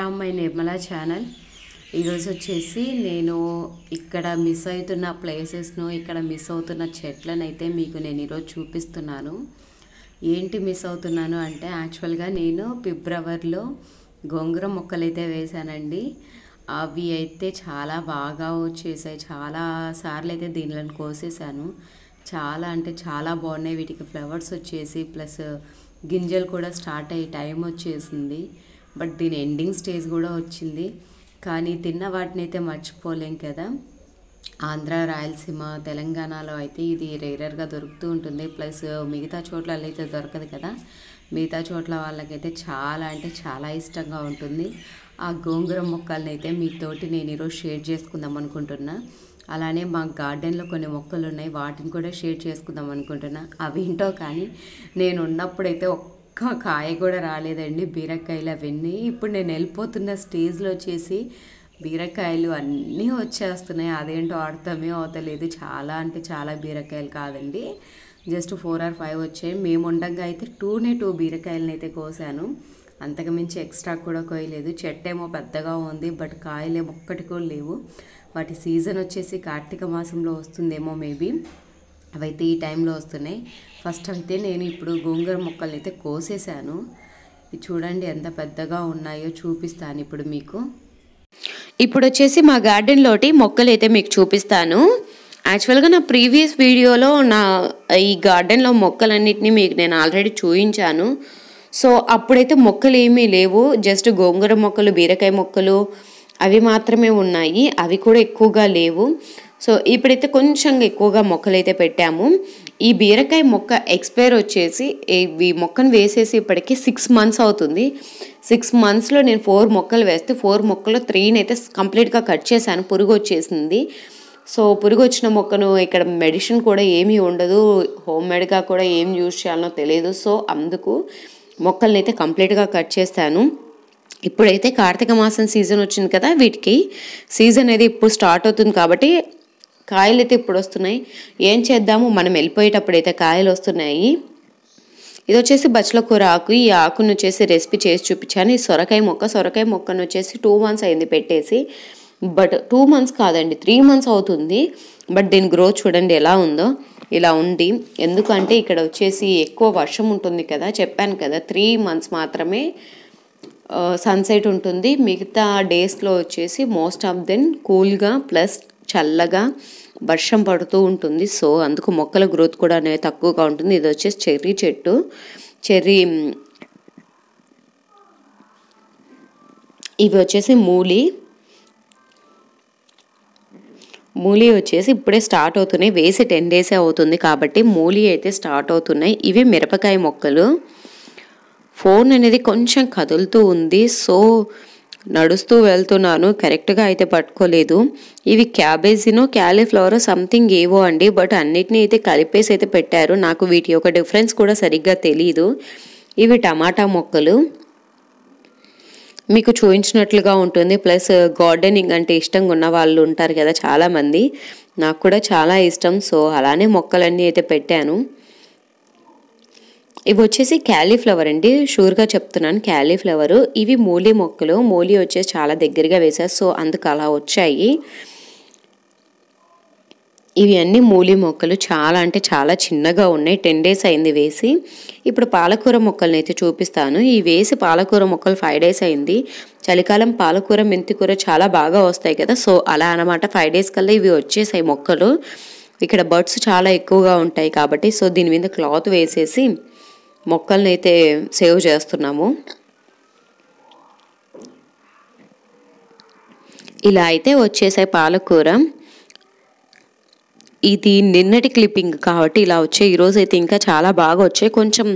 welcome my Nirmala channel ఈరోజు వచ్చేసి నేను ఇక్కడ మిస్ అవుతున్న ప్లేసెస్ను ఇక్కడ మిస్ అవుతున్న చెట్లను అయితే మీకు నేను ఈరోజు చూపిస్తున్నాను ఏంటి మిస్ అవుతున్నాను అంటే యాక్చువల్గా నేను ఫిబ్రవరిలో గొంగర మొక్కలు అయితే వేశానండి అవి అయితే చాలా బాగా వచ్చేసాయి చాలా సార్లు అయితే దీనిలను కోసేసాను చాలా అంటే చాలా బాగున్నాయి వీటికి ఫ్లవర్స్ వచ్చేసి ప్లస్ గింజలు కూడా స్టార్ట్ అయ్యే టైం వచ్చేసింది బట్ దీని ఎండింగ్ స్టేజ్ కూడా వచ్చింది కానీ తిన్న వాటిని అయితే మర్చిపోలేం కదా ఆంధ్ర రాయలసీమ తెలంగాణలో అయితే ఇది రేరర్గా దొరుకుతూ ఉంటుంది ప్లస్ మిగతా చోట్ల అయితే దొరకదు కదా మిగతా చోట్ల వాళ్ళకైతే చాలా అంటే చాలా ఇష్టంగా ఉంటుంది ఆ గోంగూర మొక్కలని అయితే మీతోటి నేను ఈరోజు షేర్ చేసుకుందాం అనుకుంటున్నా అలానే మా గార్డెన్లో కొన్ని మొక్కలు ఉన్నాయి వాటిని కూడా షేర్ చేసుకుందాం అనుకుంటున్నా ఏంటో కానీ నేను ఉన్నప్పుడైతే ఒక్క ఒక్క కాయ కూడా రాలేదండి బీరకాయలు అవన్నీ ఇప్పుడు నేను వెళ్ళిపోతున్న స్టేజ్లో వచ్చేసి బీరకాయలు అన్నీ వచ్చేస్తున్నాయి అదేంటో అర్థమే అవుతలేదు చాలా అంటే చాలా బీరకాయలు కాదండి జస్ట్ ఫోర్ ఆర్ ఫైవ్ వచ్చాయి మేము ఉండగా అయితే టూనే టూ బీరకాయలను అయితే కోసాను అంతకుమించి ఎక్స్ట్రా కూడా కోయలేదు చెట్టు ఏమో పెద్దగా ఉంది బట్ కాయలేమో ఒక్కటి కూడా లేవు వాటి సీజన్ వచ్చేసి కార్తీక మాసంలో వస్తుందేమో మేబీ అవైతే ఈ టైంలో వస్తున్నాయి ఫస్ట్ అయితే నేను ఇప్పుడు గోంగూర మొక్కల్ని అయితే కోసేసాను చూడండి ఎంత పెద్దగా ఉన్నాయో చూపిస్తాను ఇప్పుడు మీకు ఇప్పుడు వచ్చేసి మా గార్డెన్లోటి మొక్కలు అయితే మీకు చూపిస్తాను యాక్చువల్గా నా ప్రీవియస్ వీడియోలో నా ఈ గార్డెన్లో మొక్కలన్నిటిని మీకు నేను ఆల్రెడీ చూపించాను సో అప్పుడైతే మొక్కలు ఏమీ లేవు జస్ట్ గోంగూర మొక్కలు బీరకాయ మొక్కలు అవి మాత్రమే ఉన్నాయి అవి కూడా ఎక్కువగా లేవు సో ఇప్పుడైతే కొంచెం ఎక్కువగా మొక్కలైతే పెట్టాము ఈ బీరకాయ మొక్క ఎక్స్పైర్ వచ్చేసి ఈ మొక్కను వేసేసి ఇప్పటికీ సిక్స్ మంత్స్ అవుతుంది సిక్స్ మంత్స్లో నేను ఫోర్ మొక్కలు వేస్తే ఫోర్ మొక్కలు త్రీని అయితే కంప్లీట్గా కట్ చేశాను పురుగు వచ్చేసింది సో పురుగు వచ్చిన మొక్కను ఇక్కడ మెడిసిన్ కూడా ఏమీ ఉండదు హోమ్మేడ్గా కూడా ఏం యూజ్ చేయాలనో తెలియదు సో అందుకు మొక్కల్ని అయితే కంప్లీట్గా కట్ చేస్తాను ఇప్పుడైతే కార్తీక మాసం సీజన్ వచ్చింది కదా వీటికి సీజన్ అనేది ఇప్పుడు స్టార్ట్ అవుతుంది కాబట్టి కాయలు అయితే ఇప్పుడు వస్తున్నాయి ఏం చేద్దాము మనం వెళ్ళిపోయేటప్పుడు అయితే కాయలు వస్తున్నాయి ఇది వచ్చేసి బచ్చల కూర ఆకు ఈ ఆకును వచ్చేసి రెసిపీ చేసి చూపించాను ఈ సొరకాయ మొక్క సొరకాయ మొక్కను వచ్చేసి టూ మంత్స్ అయింది పెట్టేసి బట్ టూ మంత్స్ కాదండి త్రీ మంత్స్ అవుతుంది బట్ దీని గ్రోత్ చూడండి ఎలా ఉందో ఇలా ఉండి ఎందుకంటే ఇక్కడ వచ్చేసి ఎక్కువ వర్షం ఉంటుంది కదా చెప్పాను కదా త్రీ మంత్స్ మాత్రమే సన్సెట్ ఉంటుంది మిగతా డేస్లో వచ్చేసి మోస్ట్ ఆఫ్ దెన్ కూల్గా ప్లస్ చల్లగా వర్షం పడుతూ ఉంటుంది సో అందుకు మొక్కల గ్రోత్ కూడా అనేది తక్కువగా ఉంటుంది ఇది వచ్చేసి చెర్రీ చెట్టు చెర్రీ ఇవి వచ్చేసి మూలి మూలి వచ్చేసి ఇప్పుడే స్టార్ట్ అవుతున్నాయి వేసి టెన్ డేసే అవుతుంది కాబట్టి మూలి అయితే స్టార్ట్ అవుతున్నాయి ఇవి మిరపకాయ మొక్కలు ఫోన్ అనేది కొంచెం కదులుతూ ఉంది సో నడుస్తూ వెళ్తున్నాను కరెక్ట్గా అయితే పట్టుకోలేదు ఇవి క్యాబేజీను క్యాలీఫ్లవర్ సంథింగ్ ఏవో అండి బట్ అన్నిటినీ అయితే కలిపేసి అయితే పెట్టారు నాకు వీటి యొక్క డిఫరెన్స్ కూడా సరిగ్గా తెలియదు ఇవి టమాటా మొక్కలు మీకు చూపించినట్లుగా ఉంటుంది ప్లస్ గార్డెనింగ్ అంటే ఇష్టంగా ఉన్న వాళ్ళు ఉంటారు కదా చాలామంది నాకు కూడా చాలా ఇష్టం సో అలానే మొక్కలన్నీ అయితే పెట్టాను ఇవి వచ్చేసి క్యాలీఫ్లవర్ అండి షూర్గా చెప్తున్నాను క్యాలీఫ్లవరు ఇవి మూలీ మొక్కలు మూలీ వచ్చేసి చాలా దగ్గరగా వేసారు సో అందుకు అలా వచ్చాయి ఇవి అన్నీ మూలీ మొక్కలు చాలా అంటే చాలా చిన్నగా ఉన్నాయి టెన్ డేస్ అయింది వేసి ఇప్పుడు పాలకూర మొక్కలను అయితే చూపిస్తాను ఈ వేసి పాలకూర మొక్కలు ఫైవ్ డేస్ అయింది చలికాలం పాలకూర మెంతికూర చాలా బాగా వస్తాయి కదా సో అలా అనమాట ఫైవ్ డేస్ కల్లా ఇవి వచ్చేసాయి మొక్కలు ఇక్కడ బర్డ్స్ చాలా ఎక్కువగా ఉంటాయి కాబట్టి సో దీని మీద క్లాత్ వేసేసి మొక్కల్ని అయితే సేవ్ చేస్తున్నాము ఇలా అయితే వచ్చేసాయి పాలకూర ఇది నిన్నటి క్లిప్పింగ్ కాబట్టి ఇలా వచ్చాయి ఈరోజు అయితే ఇంకా చాలా బాగా వచ్చాయి కొంచెం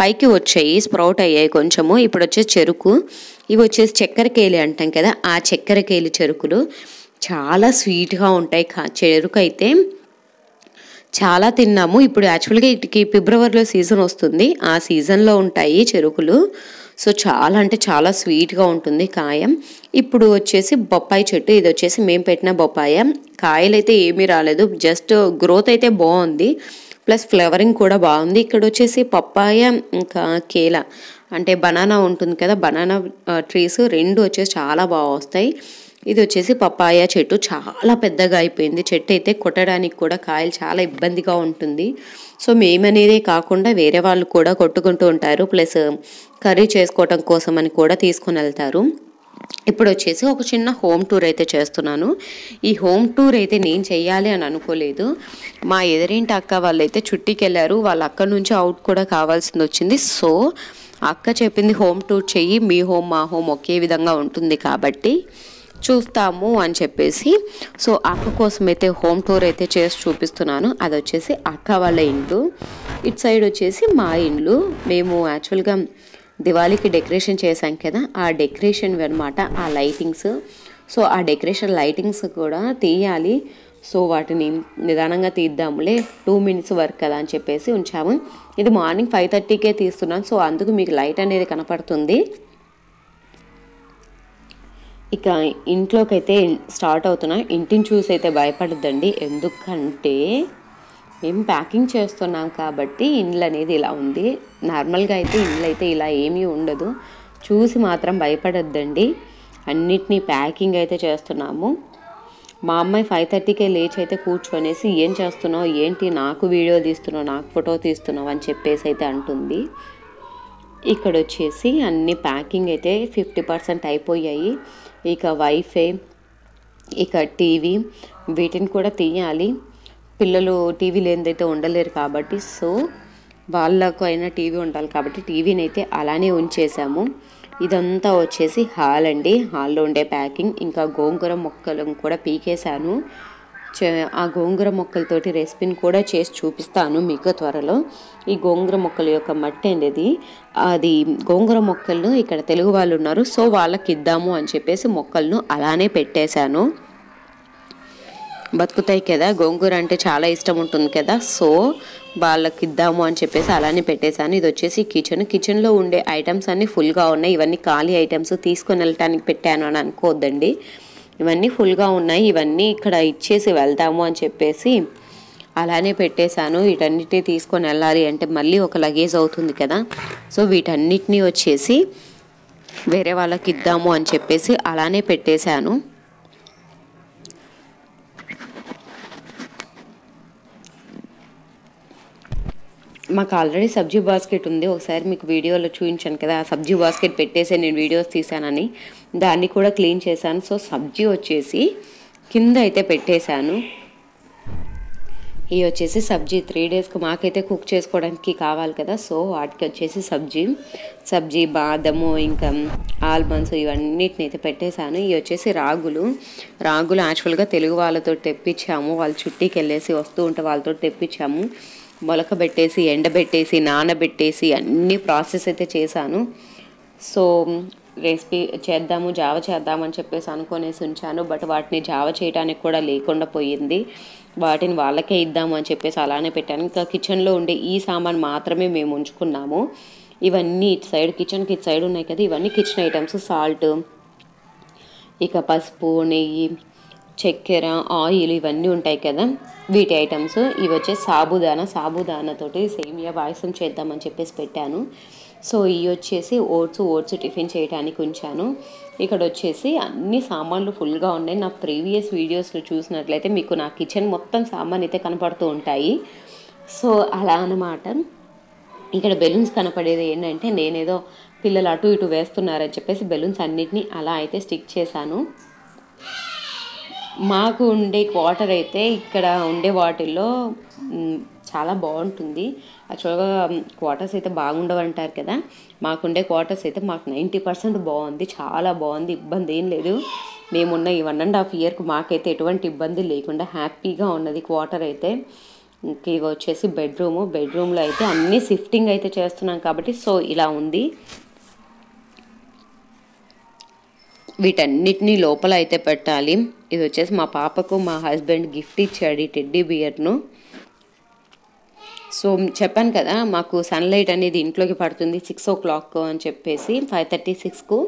పైకి వచ్చాయి స్ప్రౌట్ అయ్యాయి కొంచెము ఇప్పుడు వచ్చేసి చెరుకు ఇవి వచ్చేసి చక్కెరకేలి అంటాం కదా ఆ చక్కెరకేలి చెరుకులు చాలా స్వీట్గా ఉంటాయి చెరుకు అయితే చాలా తిన్నాము ఇప్పుడు యాక్చువల్గా ఇటుకి ఫిబ్రవరిలో సీజన్ వస్తుంది ఆ సీజన్లో ఉంటాయి చెరుకులు సో చాలా అంటే చాలా స్వీట్గా ఉంటుంది కాయం ఇప్పుడు వచ్చేసి బొప్పాయి చెట్టు ఇది వచ్చేసి మేము పెట్టిన బొప్పాయ కాయలైతే ఏమీ రాలేదు జస్ట్ గ్రోత్ అయితే బాగుంది ప్లస్ ఫ్లేవరింగ్ కూడా బాగుంది ఇక్కడ వచ్చేసి పప్పాయ ఇంకా కేల అంటే బనానా ఉంటుంది కదా బనానా ట్రీస్ రెండు వచ్చేసి చాలా బాగా వస్తాయి ఇది వచ్చేసి పప్పాయ చెట్టు చాలా పెద్దగా అయిపోయింది చెట్టు అయితే కొట్టడానికి కూడా కాయలు చాలా ఇబ్బందిగా ఉంటుంది సో మేమనేదే కాకుండా వేరే వాళ్ళు కూడా కొట్టుకుంటూ ఉంటారు ప్లస్ కర్రీ చేసుకోవటం కోసం అని కూడా తీసుకొని వెళ్తారు ఇప్పుడు వచ్చేసి ఒక చిన్న హోమ్ టూర్ అయితే చేస్తున్నాను ఈ హోమ్ టూర్ అయితే నేను చేయాలి అని అనుకోలేదు మా ఎదురింటి అక్క వాళ్ళైతే చుట్టికి వెళ్ళారు వాళ్ళ అక్క నుంచి అవుట్ కూడా కావాల్సింది వచ్చింది సో అక్క చెప్పింది హోమ్ టూర్ చెయ్యి మీ హోమ్ మా హోమ్ ఒకే విధంగా ఉంటుంది కాబట్టి చూస్తాము అని చెప్పేసి సో అక్క కోసం అయితే హోమ్ టూర్ అయితే చేసి చూపిస్తున్నాను అది వచ్చేసి అక్క వాళ్ళ ఇండ్లు ఇటు సైడ్ వచ్చేసి మా ఇండ్లు మేము యాక్చువల్గా దివాళీకి డెకరేషన్ చేశాం కదా ఆ డెకరేషన్ అనమాట ఆ లైటింగ్స్ సో ఆ డెకరేషన్ లైటింగ్స్ కూడా తీయాలి సో వాటిని నిదానంగా తీద్దాములే టూ మినిట్స్ వర్క్ కదా అని చెప్పేసి ఉంచాము ఇది మార్నింగ్ ఫైవ్ థర్టీకే తీస్తున్నాను సో అందుకు మీకు లైట్ అనేది కనపడుతుంది ఇక ఇంట్లోకైతే స్టార్ట్ అవుతున్నా ఇంటిని చూసి అయితే భయపడద్దండి ఎందుకంటే మేము ప్యాకింగ్ చేస్తున్నాం కాబట్టి ఇండ్లు అనేది ఇలా ఉంది నార్మల్గా అయితే ఇండ్లు అయితే ఇలా ఏమీ ఉండదు చూసి మాత్రం భయపడద్దండి అన్నిటినీ ప్యాకింగ్ అయితే చేస్తున్నాము మా అమ్మాయి ఫైవ్ థర్టీకే లేచి అయితే కూర్చొనేసి ఏం చేస్తున్నావు ఏంటి నాకు వీడియో తీస్తున్నావు నాకు ఫోటో తీస్తున్నావు అని చెప్పేసి అయితే అంటుంది ఇక్కడ వచ్చేసి అన్ని ప్యాకింగ్ అయితే ఫిఫ్టీ పర్సెంట్ అయిపోయాయి ఇక వైఫై ఇక టీవీ వీటిని కూడా తీయాలి పిల్లలు టీవీ ఏందైతే ఉండలేరు కాబట్టి సో వాళ్ళకు అయినా టీవీ ఉండాలి కాబట్టి టీవీని అయితే అలానే ఉంచేసాము ఇదంతా వచ్చేసి హాల్ అండి హాల్లో ఉండే ప్యాకింగ్ ఇంకా గోంగూర మొక్కలను కూడా పీకేశాను ఆ గోంగూర మొక్కలతోటి రెసిపీని కూడా చేసి చూపిస్తాను మీకు త్వరలో ఈ గోంగూర మొక్కల యొక్క మట్టి అనేది అది గోంగూర మొక్కలను ఇక్కడ తెలుగు వాళ్ళు ఉన్నారు సో వాళ్ళకి ఇద్దాము అని చెప్పేసి మొక్కలను అలానే పెట్టేశాను బతుకుతాయి కదా గోంగూర అంటే చాలా ఇష్టం ఉంటుంది కదా సో వాళ్ళకి ఇద్దాము అని చెప్పేసి అలానే పెట్టేశాను ఇది వచ్చేసి కిచెన్ కిచెన్లో ఉండే ఐటమ్స్ అన్నీ ఫుల్గా ఉన్నాయి ఇవన్నీ ఖాళీ ఐటమ్స్ తీసుకొని వెళ్ళటానికి పెట్టాను అని అనుకోవద్దండి ఇవన్నీ ఫుల్గా ఉన్నాయి ఇవన్నీ ఇక్కడ ఇచ్చేసి వెళ్తాము అని చెప్పేసి అలానే పెట్టేశాను వీటన్నిటిని తీసుకొని వెళ్ళాలి అంటే మళ్ళీ ఒక లగేజ్ అవుతుంది కదా సో వీటన్నిటినీ వచ్చేసి వేరే వాళ్ళకి ఇద్దాము అని చెప్పేసి అలానే పెట్టేశాను మాకు ఆల్రెడీ సబ్జీ బాస్కెట్ ఉంది ఒకసారి మీకు వీడియోలో చూపించాను కదా సబ్జీ బాస్కెట్ పెట్టేసి నేను వీడియోస్ తీసానని దాన్ని కూడా క్లీన్ చేశాను సో సబ్జీ వచ్చేసి కింద అయితే పెట్టేశాను ఇవి వచ్చేసి సబ్జీ త్రీ డేస్కి మాకైతే కుక్ చేసుకోవడానికి కావాలి కదా సో వాటికి వచ్చేసి సబ్జీ సబ్జీ బాదము ఇంకా ఆల్మండ్స్ ఇవన్నిటిని అయితే పెట్టేశాను ఇవి వచ్చేసి రాగులు రాగులు యాక్చువల్గా తెలుగు వాళ్ళతో తెప్పించాము వాళ్ళు చుట్టీకి వెళ్ళేసి వస్తూ ఉంటే వాళ్ళతో తెప్పించాము మొలకబెట్టేసి ఎండబెట్టేసి నానబెట్టేసి అన్ని ప్రాసెస్ అయితే చేశాను సో రెసిపీ చేద్దాము జావ చేద్దామని చెప్పేసి అనుకునేసి ఉంచాను బట్ వాటిని జావ చేయడానికి కూడా లేకుండా పోయింది వాటిని వాళ్ళకే ఇద్దాము అని చెప్పేసి అలానే పెట్టాను ఇంకా కిచెన్లో ఉండే ఈ సామాన్ మాత్రమే మేము ఉంచుకున్నాము ఇవన్నీ ఇటు సైడ్ కిచెన్కి ఇటు సైడ్ ఉన్నాయి కదా ఇవన్నీ కిచెన్ ఐటమ్స్ సాల్ట్ ఇక పసుపు నెయ్యి చక్కెర ఆయిల్ ఇవన్నీ ఉంటాయి కదా వీటి ఐటమ్స్ ఇవి వచ్చే సాబుదానా సాబుదానాతోటి సేమియా పాయసం చేద్దామని చెప్పేసి పెట్టాను సో ఇవి వచ్చేసి ఓట్స్ ఓట్స్ టిఫిన్ చేయడానికి ఉంచాను ఇక్కడ వచ్చేసి అన్ని సామాన్లు ఫుల్గా ఉన్నాయి నా ప్రీవియస్ వీడియోస్లో చూసినట్లయితే మీకు నా కిచెన్ మొత్తం సామాన్ అయితే కనపడుతూ ఉంటాయి సో అలా అనమాట ఇక్కడ బెలూన్స్ కనపడేది ఏంటంటే నేనేదో పిల్లలు అటు ఇటు వేస్తున్నారని చెప్పేసి బెలూన్స్ అన్నిటినీ అలా అయితే స్టిక్ చేశాను మాకు ఉండే క్వార్టర్ అయితే ఇక్కడ ఉండే వాటిల్లో చాలా బాగుంటుంది యాక్చువల్గా క్వార్టర్స్ అయితే బాగుండవు అంటారు కదా మాకుండే క్వార్టర్స్ అయితే మాకు నైంటీ పర్సెంట్ బాగుంది చాలా బాగుంది ఇబ్బంది ఏం లేదు మేమున్న ఈ వన్ అండ్ హాఫ్ ఇయర్కి మాకైతే ఎటువంటి ఇబ్బంది లేకుండా హ్యాపీగా ఉన్నది క్వార్టర్ అయితే ఇవి వచ్చేసి బెడ్రూము బెడ్రూమ్లో అయితే అన్నీ షిఫ్టింగ్ అయితే చేస్తున్నాం కాబట్టి సో ఇలా ఉంది వీటన్నిటినీ లోపల అయితే పెట్టాలి ఇది వచ్చేసి మా పాపకు మా హస్బెండ్ గిఫ్ట్ ఇచ్చాడు ఈ టెడ్డీ బియర్ను సో చెప్పాను కదా మాకు సన్లైట్ అనేది ఇంట్లోకి పడుతుంది సిక్స్ ఓ క్లాక్ అని చెప్పేసి ఫైవ్ థర్టీ సిక్స్కు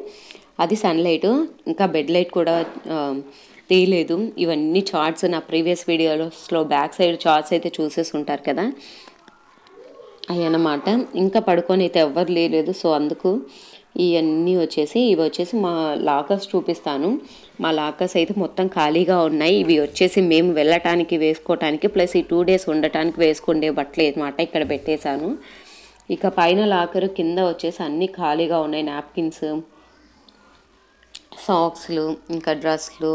అది సన్లైట్ ఇంకా బెడ్ లైట్ కూడా తీయలేదు ఇవన్నీ చార్ట్స్ నా ప్రీవియస్ వీడియోస్లో బ్యాక్ సైడ్ చార్ట్స్ అయితే చూసేసి ఉంటారు కదా అన్నమాట ఇంకా పడుకొని అయితే ఎవ్వరు లేలేదు సో అందుకు ఇవన్నీ వచ్చేసి ఇవి వచ్చేసి మా లాకర్స్ చూపిస్తాను మా లాకర్స్ అయితే మొత్తం ఖాళీగా ఉన్నాయి ఇవి వచ్చేసి మేము వెళ్ళటానికి వేసుకోవటానికి ప్లస్ ఈ టూ డేస్ ఉండటానికి వేసుకుండే బట్టలు అనమాట ఇక్కడ పెట్టేశాను ఇక పైన లాకరు కింద వచ్చేసి అన్నీ ఖాళీగా ఉన్నాయి నాప్కిన్స్ సాక్స్లు ఇంకా డ్రెస్లు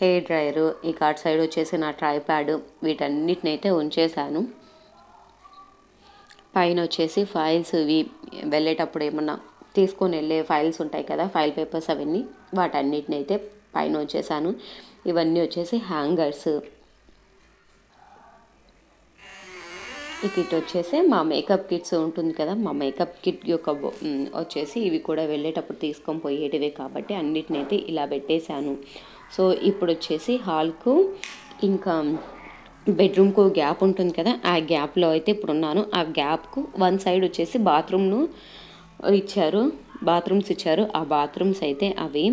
హెయిర్ డ్రైయరు ఇక అటు సైడ్ వచ్చేసి నా ట్రైప్యాడ్ వీటన్నిటినైతే ఉంచేశాను పైన వచ్చేసి ఫైల్స్ ఇవి వెళ్ళేటప్పుడు ఏమన్నా తీసుకొని వెళ్ళే ఫైల్స్ ఉంటాయి కదా ఫైల్ పేపర్స్ అవన్నీ వాటన్నిటినైతే పైన వచ్చేసాను ఇవన్నీ వచ్చేసి హ్యాంగర్స్ కిట్ వచ్చేసి మా మేకప్ కిట్స్ ఉంటుంది కదా మా మేకప్ కిట్ యొక్క వచ్చేసి ఇవి కూడా వెళ్ళేటప్పుడు తీసుకొని పోయేటివే కాబట్టి అన్నిటినైతే ఇలా పెట్టేశాను సో ఇప్పుడు వచ్చేసి హాల్కు ఇంకా బెడ్రూమ్కు గ్యాప్ ఉంటుంది కదా ఆ గ్యాప్లో అయితే ఇప్పుడు ఉన్నాను ఆ గ్యాప్కు వన్ సైడ్ వచ్చేసి బాత్రూమ్ను ఇచ్చారు బాత్రూమ్స్ ఇచ్చారు ఆ బాత్రూమ్స్ అయితే అవి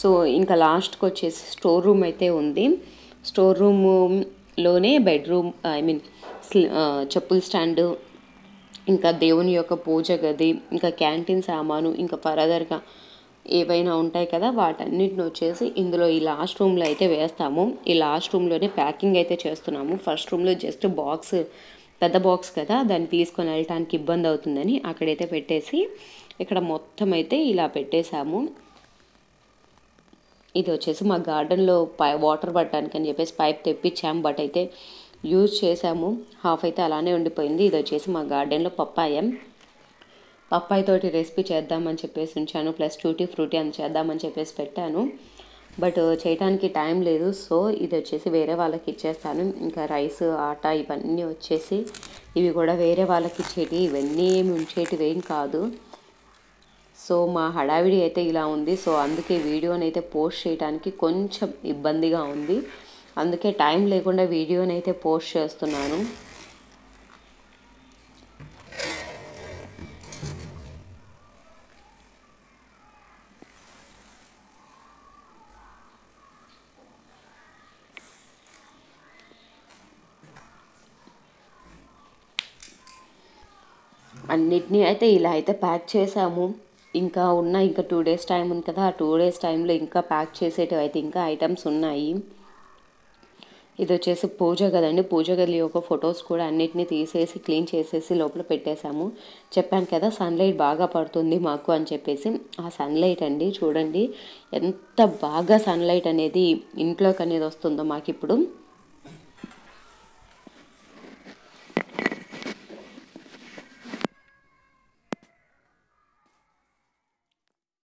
సో ఇంకా లాస్ట్కి వచ్చేసి స్టోర్ రూమ్ అయితే ఉంది స్టోర్ రూమ్లోనే బెడ్రూమ్ ఐ మీన్ చెప్పుల స్టాండు ఇంకా దేవుని యొక్క పూజ గది ఇంకా క్యాంటీన్ సామాను ఇంకా ఫరదర్గా ఏవైనా ఉంటాయి కదా వాటన్నిటిని వచ్చేసి ఇందులో ఈ లాస్ట్ రూమ్లో అయితే వేస్తాము ఈ లాస్ట్ రూమ్లోనే ప్యాకింగ్ అయితే చేస్తున్నాము ఫస్ట్ రూమ్లో జస్ట్ బాక్స్ పెద్ద బాక్స్ కదా దాన్ని తీసుకొని వెళ్ళటానికి ఇబ్బంది అవుతుందని అక్కడైతే పెట్టేసి ఇక్కడ మొత్తం అయితే ఇలా పెట్టేశాము ఇది వచ్చేసి మా గార్డెన్లో పై వాటర్ పట్టడానికి అని చెప్పేసి పైప్ తెప్పించాము బట్ అయితే యూజ్ చేసాము హాఫ్ అయితే అలానే ఉండిపోయింది ఇది వచ్చేసి మా గార్డెన్లో పప్పాయం పప్పాయి తోటి రెసిపీ చేద్దామని చెప్పేసి ఉంచాను ప్లస్ టూటీ ఫ్రూటీ అని చేద్దామని చెప్పేసి పెట్టాను బట్ చేయడానికి టైం లేదు సో ఇది వచ్చేసి వేరే వాళ్ళకి ఇచ్చేస్తాను ఇంకా రైస్ ఆట ఇవన్నీ వచ్చేసి ఇవి కూడా వేరే వాళ్ళకి ఇచ్చేటివి ఇవన్నీ ఏమి ఉంచేటివి ఏం కాదు సో మా హడావిడి అయితే ఇలా ఉంది సో అందుకే వీడియోని అయితే పోస్ట్ చేయడానికి కొంచెం ఇబ్బందిగా ఉంది అందుకే టైం లేకుండా వీడియోని అయితే పోస్ట్ చేస్తున్నాను అన్నిటినీ అయితే ఇలా అయితే ప్యాక్ చేసాము ఇంకా ఉన్న ఇంకా టూ డేస్ టైం ఉంది కదా ఆ టూ డేస్ టైంలో ఇంకా ప్యాక్ చేసేటివి అయితే ఇంకా ఐటమ్స్ ఉన్నాయి ఇది వచ్చేసి పూజ కదండి పూజ గది యొక్క ఫొటోస్ కూడా అన్నిటినీ తీసేసి క్లీన్ చేసేసి లోపల పెట్టేశాము చెప్పాను కదా సన్లైట్ బాగా పడుతుంది మాకు అని చెప్పేసి ఆ సన్లైట్ అండి చూడండి ఎంత బాగా సన్లైట్ అనేది ఇంట్లోకి అనేది వస్తుందో మాకు ఇప్పుడు